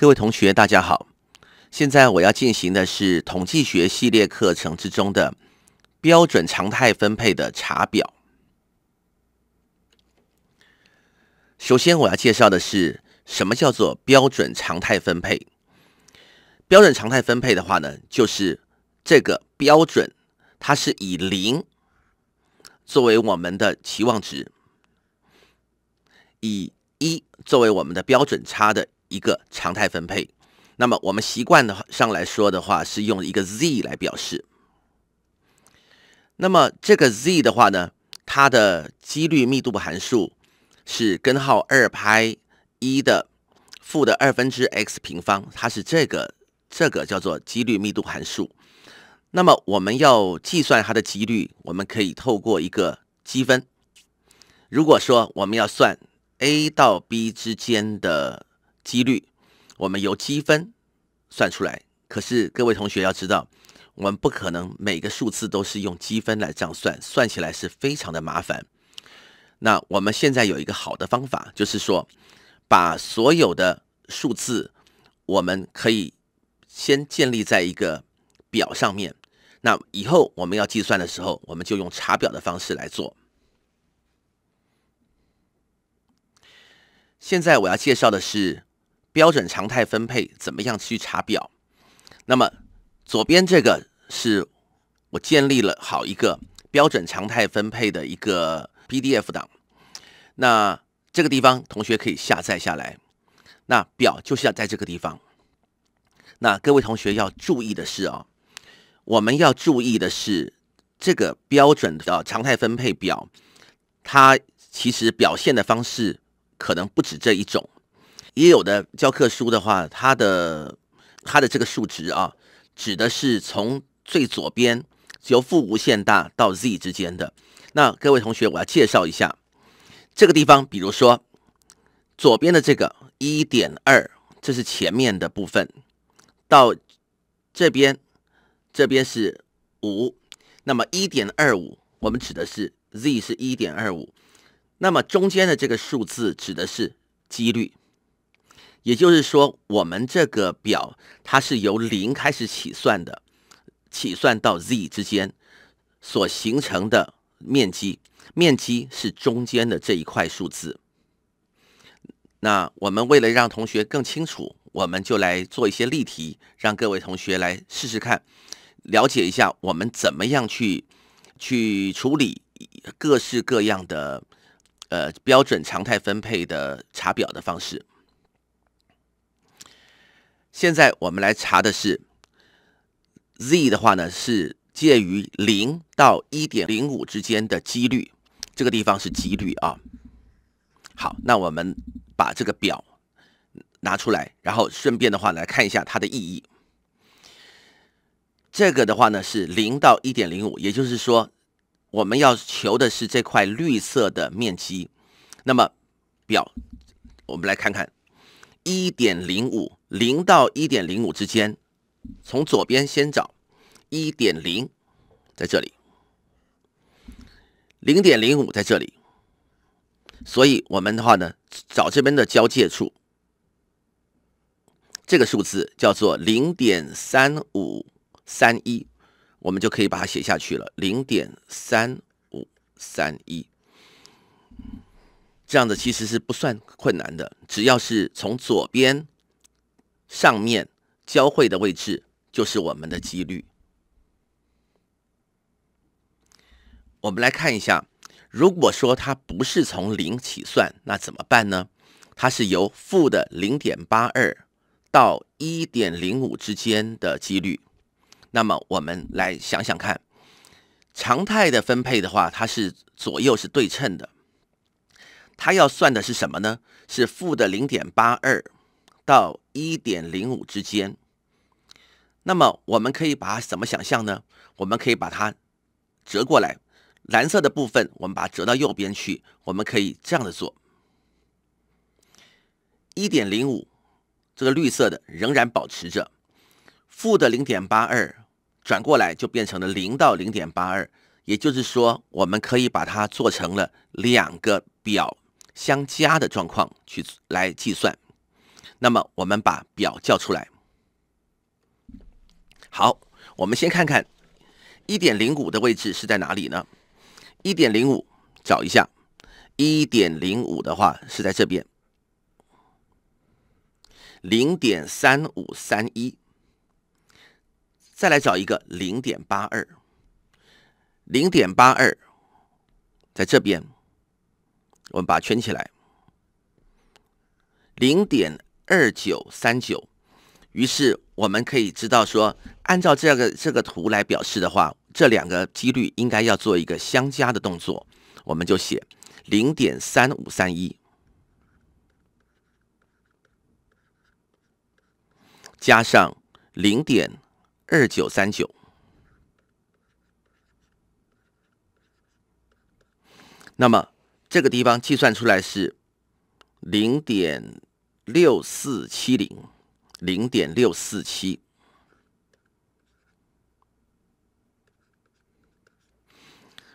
各位同学，大家好。现在我要进行的是统计学系列课程之中的标准常态分配的查表。首先，我要介绍的是什么叫做标准常态分配？标准常态分配的话呢，就是这个标准，它是以零作为我们的期望值，以一作为我们的标准差的。一个常态分配，那么我们习惯的上来说的话，是用一个 Z 来表示。那么这个 Z 的话呢，它的几率密度函数是根号二派一的负的二分之 x 平方，它是这个这个叫做几率密度函数。那么我们要计算它的几率，我们可以透过一个积分。如果说我们要算 a 到 b 之间的几率，我们由积分算出来。可是各位同学要知道，我们不可能每个数字都是用积分来这样算，算起来是非常的麻烦。那我们现在有一个好的方法，就是说，把所有的数字，我们可以先建立在一个表上面。那以后我们要计算的时候，我们就用查表的方式来做。现在我要介绍的是。标准常态分配怎么样去查表？那么左边这个是我建立了好一个标准常态分配的一个 PDF 档，那这个地方同学可以下载下来。那表就是要在这个地方。那各位同学要注意的是哦，我们要注意的是这个标准的常态分配表，它其实表现的方式可能不止这一种。也有的教科书的话，它的它的这个数值啊，指的是从最左边由负无限大到 z 之间的。那各位同学，我要介绍一下这个地方。比如说左边的这个1.2，这是前面的部分，到这边这边是5，那么1.25，我们指的是 z 是1.25，那么中间的这个数字指的是几率。也就是说，我们这个表它是由零开始起算的，起算到 z 之间所形成的面积，面积是中间的这一块数字。那我们为了让同学更清楚，我们就来做一些例题，让各位同学来试试看，了解一下我们怎么样去去处理各式各样的呃标准常态分配的查表的方式。现在我们来查的是 z 的话呢，是介于零到一点零五之间的几率，这个地方是几率啊。好，那我们把这个表拿出来，然后顺便的话来看一下它的意义。这个的话呢是零到一点零五，也就是说，我们要求的是这块绿色的面积。那么表，我们来看看一点零五。零到一点零五之间，从左边先找一点零，在这里，零点零五在这里，所以我们的话呢，找这边的交界处，这个数字叫做零点三五三一，我们就可以把它写下去了，零点三五三一，这样的其实是不算困难的，只要是从左边。上面交汇的位置就是我们的几率。我们来看一下，如果说它不是从零起算，那怎么办呢？它是由负的零点八二到一点零五之间的几率。那么我们来想想看，常态的分配的话，它是左右是对称的。它要算的是什么呢？是负的零点八二。到一点零五之间，那么我们可以把它怎么想象呢？我们可以把它折过来，蓝色的部分我们把它折到右边去，我们可以这样的做。一点零五，这个绿色的仍然保持着负的零点八二，转过来就变成了零到零点八二，也就是说，我们可以把它做成了两个表相加的状况去来计算。那么我们把表叫出来。好，我们先看看一点零五的位置是在哪里呢？一点零五，找一下，一点零五的话是在这边，零点三五三一。再来找一个零点八二，零点八二，在这边，我们把它圈起来，零点。二九三九，于是我们可以知道说，按照这个这个图来表示的话，这两个几率应该要做一个相加的动作，我们就写零点三五三一加上零点二九三九，那么这个地方计算出来是零点。六四七零零点六四七，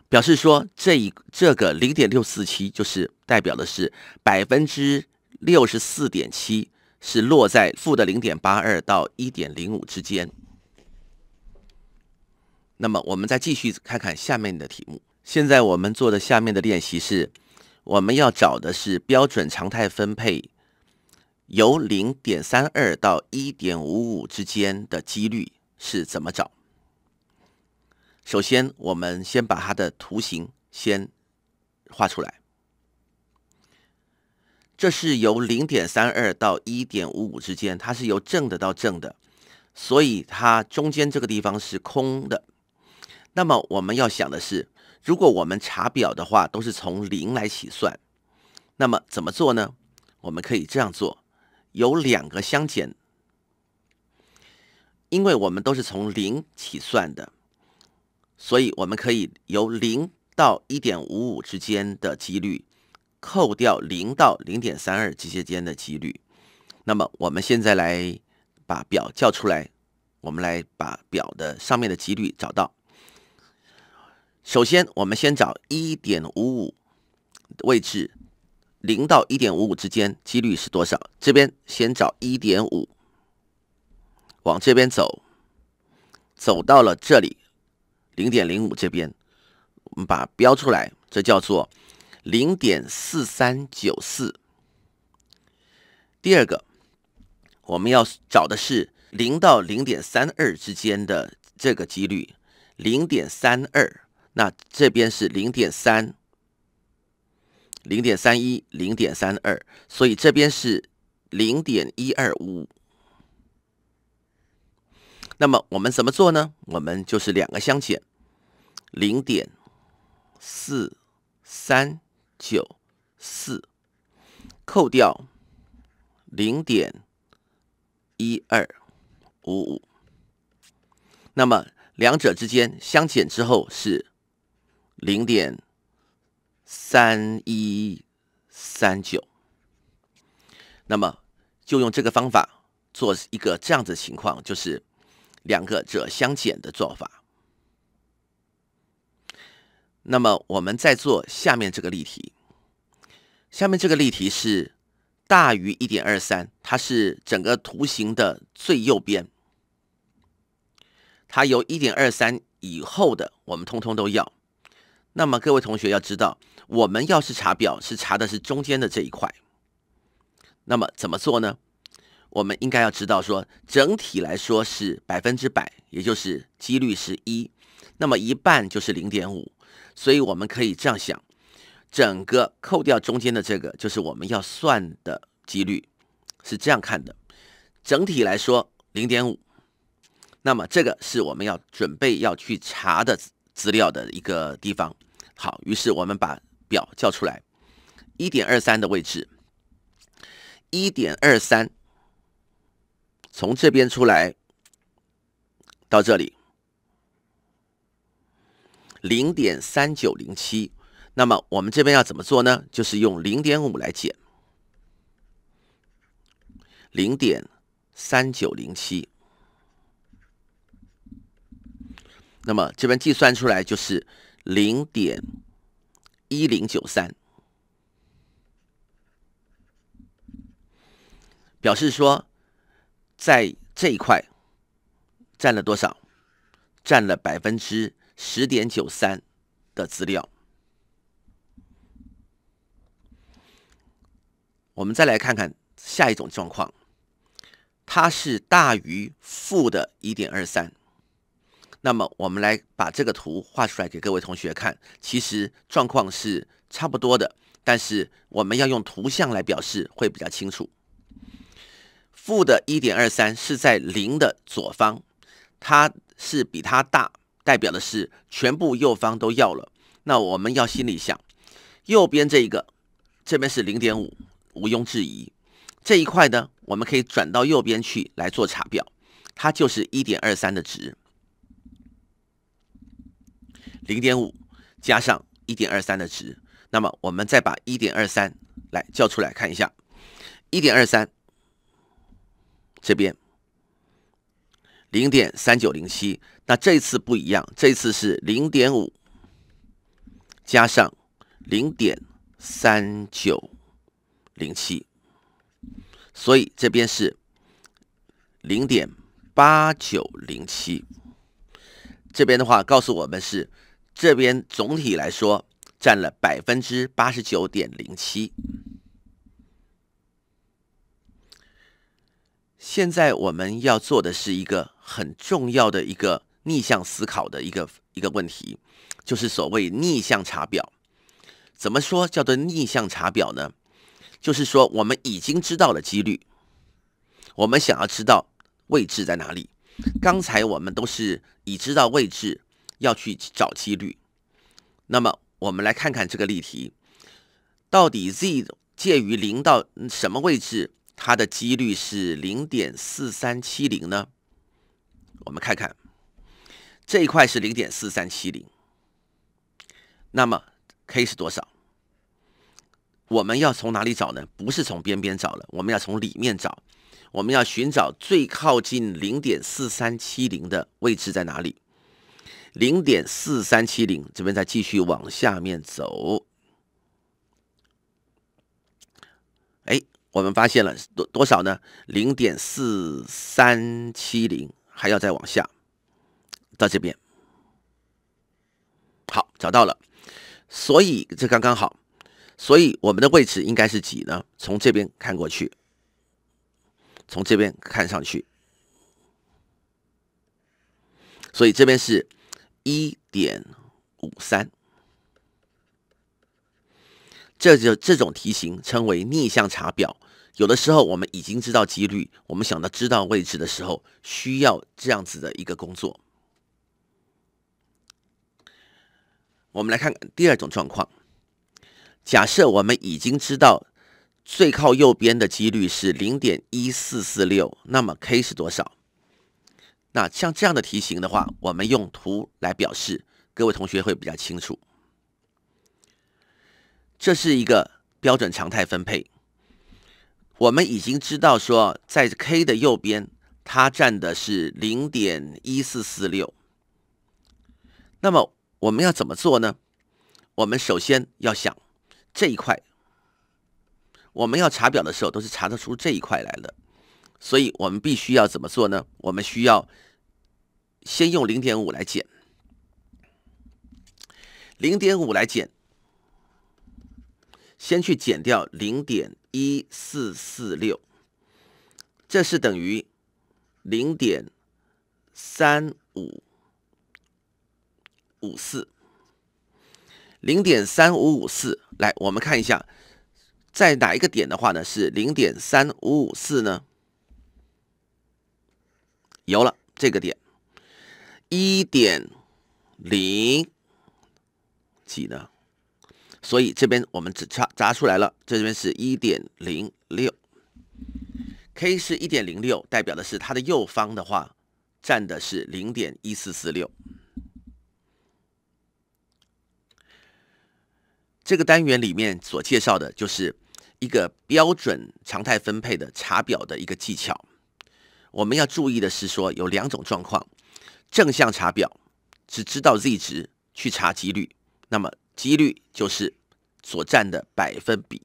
表示说这一这个零点六四七就是代表的是百分之六十四点七是落在负的零点八二到一点零五之间。那么我们再继续看看下面的题目。现在我们做的下面的练习是，我们要找的是标准常态分配。由0.32到1.55之间的几率是怎么找？首先，我们先把它的图形先画出来。这是由0.32到1.55之间，它是由正的到正的，所以它中间这个地方是空的。那么我们要想的是，如果我们查表的话，都是从零来起算，那么怎么做呢？我们可以这样做。有两个相减，因为我们都是从零起算的，所以我们可以由零到一点五五之间的几率，扣掉零到零点三二这些间的几率。那么我们现在来把表叫出来，我们来把表的上面的几率找到。首先，我们先找一点五五位置。零到一点五五之间几率是多少？这边先找一点五，往这边走，走到了这里，零点零五这边，我们把标出来，这叫做零点四三九四。第二个，我们要找的是零到零点三二之间的这个几率，零点三二，那这边是零点三。零点三一，零点三二，所以这边是零点一二五那么我们怎么做呢？我们就是两个相减，零点四三九四扣掉零点一二五五，那么两者之间相减之后是零点。三一三九，那么就用这个方法做一个这样子情况，就是两个者相减的做法。那么我们再做下面这个例题，下面这个例题是大于一点二三，它是整个图形的最右边，它由一点二三以后的，我们通通都要。那么各位同学要知道，我们要是查表，是查的是中间的这一块。那么怎么做呢？我们应该要知道说，整体来说是百分之百，也就是几率是一。那么一半就是零点五，所以我们可以这样想：整个扣掉中间的这个，就是我们要算的几率，是这样看的。整体来说零点五，那么这个是我们要准备要去查的。资料的一个地方，好，于是我们把表叫出来，一点二三的位置，一点二三，从这边出来到这里，零点三九零七，那么我们这边要怎么做呢？就是用零点五来减，零点三九零七。那么这边计算出来就是零点一零九三，表示说在这一块占了多少？占了百分之十点九三的资料。我们再来看看下一种状况，它是大于负的一点二三。那么，我们来把这个图画出来给各位同学看。其实状况是差不多的，但是我们要用图像来表示会比较清楚。负的1.23是在零的左方，它是比它大，代表的是全部右方都要了。那我们要心里想，右边这一个，这边是0.5，毋庸置疑。这一块呢，我们可以转到右边去来做查表，它就是1.23的值。零点五加上一点二三的值，那么我们再把一点二三来叫出来看一下，一点二三这边零点三九零七，那这次不一样，这次是零点五加上零点三九零七，所以这边是零点八九零七，这边的话告诉我们是。这边总体来说占了百分之八十九点零七。现在我们要做的是一个很重要的一个逆向思考的一个一个问题，就是所谓逆向查表。怎么说叫做逆向查表呢？就是说我们已经知道了几率，我们想要知道位置在哪里。刚才我们都是已知道位置。要去找几率，那么我们来看看这个例题，到底 z 介于零到什么位置，它的几率是零点四三七零呢？我们看看这一块是零点四三七零，那么 k 是多少？我们要从哪里找呢？不是从边边找了，我们要从里面找，我们要寻找最靠近零点四三七零的位置在哪里？零点四三七零，这边再继续往下面走。哎，我们发现了多多少呢？零点四三七零，还要再往下到这边。好，找到了，所以这刚刚好，所以我们的位置应该是几呢？从这边看过去，从这边看上去，所以这边是。一点五三，这就这种题型称为逆向查表。有的时候我们已经知道几率，我们想到知道位置的时候，需要这样子的一个工作。我们来看第二种状况，假设我们已经知道最靠右边的几率是零点一四四六，那么 k 是多少？那像这样的题型的话，我们用图来表示，各位同学会比较清楚。这是一个标准常态分配，我们已经知道说，在 k 的右边，它占的是零点一四四六。那么我们要怎么做呢？我们首先要想这一块，我们要查表的时候，都是查得出这一块来的。所以我们必须要怎么做呢？我们需要先用零点五来减，零点五来减，先去减掉零点一四四六，这是等于零点三五五四，零点三五五四。来，我们看一下在哪一个点的话呢，是零点三五五四呢？有了这个点，一点零几呢？所以这边我们只查砸出来了，这边是一点零六，K 是一点零六，代表的是它的右方的话占的是零点一四四六。这个单元里面所介绍的就是一个标准常态分配的查表的一个技巧。我们要注意的是，说有两种状况：正向查表，只知道 z 值去查几率，那么几率就是所占的百分比；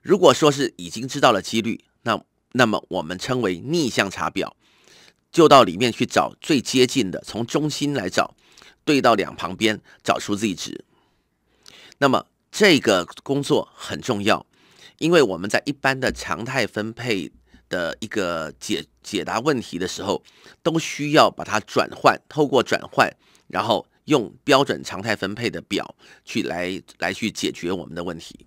如果说是已经知道了几率，那那么我们称为逆向查表，就到里面去找最接近的，从中心来找，对到两旁边找出 z 值。那么这个工作很重要，因为我们在一般的常态分配。的一个解解答问题的时候，都需要把它转换，透过转换，然后用标准常态分配的表去来来去解决我们的问题。